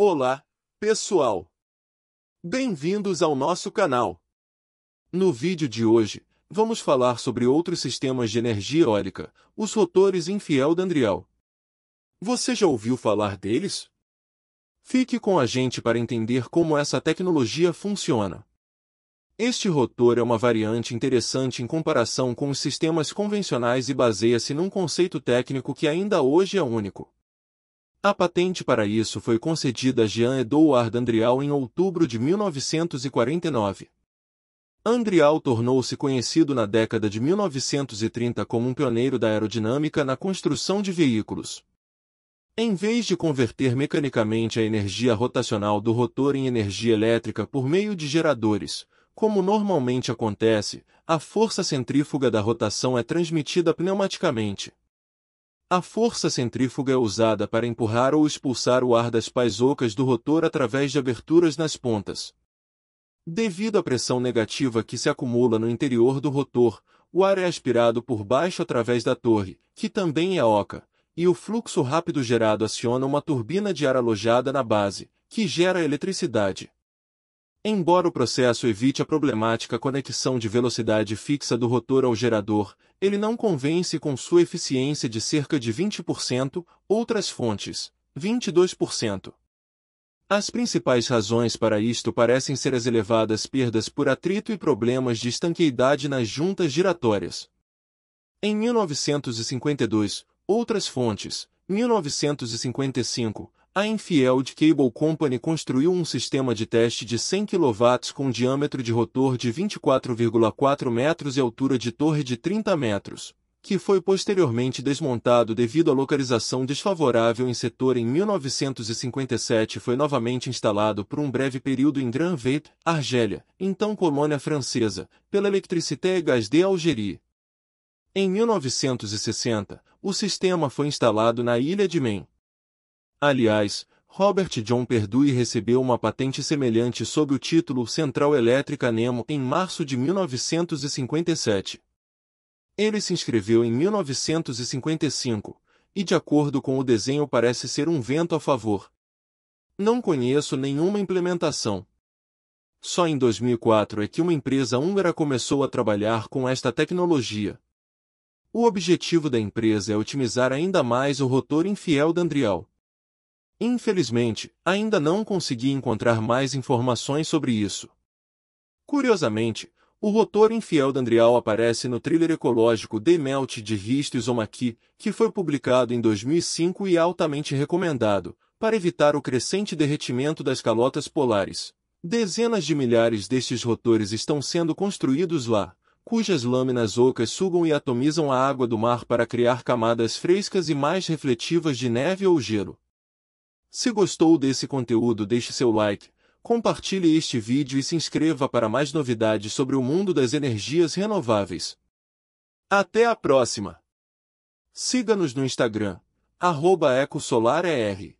Olá, pessoal! Bem-vindos ao nosso canal. No vídeo de hoje, vamos falar sobre outros sistemas de energia eólica, os rotores Infiel-Dandriel. Você já ouviu falar deles? Fique com a gente para entender como essa tecnologia funciona. Este rotor é uma variante interessante em comparação com os sistemas convencionais e baseia-se num conceito técnico que ainda hoje é único. A patente para isso foi concedida a Jean-Edouard Andrial em outubro de 1949. Andrial tornou-se conhecido na década de 1930 como um pioneiro da aerodinâmica na construção de veículos. Em vez de converter mecanicamente a energia rotacional do rotor em energia elétrica por meio de geradores, como normalmente acontece, a força centrífuga da rotação é transmitida pneumaticamente. A força centrífuga é usada para empurrar ou expulsar o ar das pás ocas do rotor através de aberturas nas pontas. Devido à pressão negativa que se acumula no interior do rotor, o ar é aspirado por baixo através da torre, que também é oca, e o fluxo rápido gerado aciona uma turbina de ar alojada na base, que gera eletricidade. Embora o processo evite a problemática conexão de velocidade fixa do rotor ao gerador, ele não convence com sua eficiência de cerca de 20%, outras fontes, 22%. As principais razões para isto parecem ser as elevadas perdas por atrito e problemas de estanqueidade nas juntas giratórias. Em 1952, outras fontes, 1955, a Enfield Cable Company construiu um sistema de teste de 100 kW com diâmetro de rotor de 24,4 metros e altura de torre de 30 metros, que foi posteriormente desmontado devido à localização desfavorável em setor em 1957 foi novamente instalado por um breve período em Granvette, Argélia, então colônia francesa, pela Electricité et Gaz de Algérie. Em 1960, o sistema foi instalado na ilha de Maine, Aliás, Robert John Perdue recebeu uma patente semelhante sob o título Central Elétrica Nemo em março de 1957. Ele se inscreveu em 1955, e de acordo com o desenho parece ser um vento a favor. Não conheço nenhuma implementação. Só em 2004 é que uma empresa húngara começou a trabalhar com esta tecnologia. O objetivo da empresa é otimizar ainda mais o rotor infiel da Andrial. Infelizmente, ainda não consegui encontrar mais informações sobre isso. Curiosamente, o rotor infiel d'Andrial aparece no thriller ecológico The Melt de Risto Zomaki, que foi publicado em 2005 e altamente recomendado, para evitar o crescente derretimento das calotas polares. Dezenas de milhares destes rotores estão sendo construídos lá, cujas lâminas ocas sugam e atomizam a água do mar para criar camadas frescas e mais refletivas de neve ou gelo. Se gostou desse conteúdo deixe seu like, compartilhe este vídeo e se inscreva para mais novidades sobre o mundo das energias renováveis. Até a próxima! Siga-nos no Instagram, arroba EcoSolarER.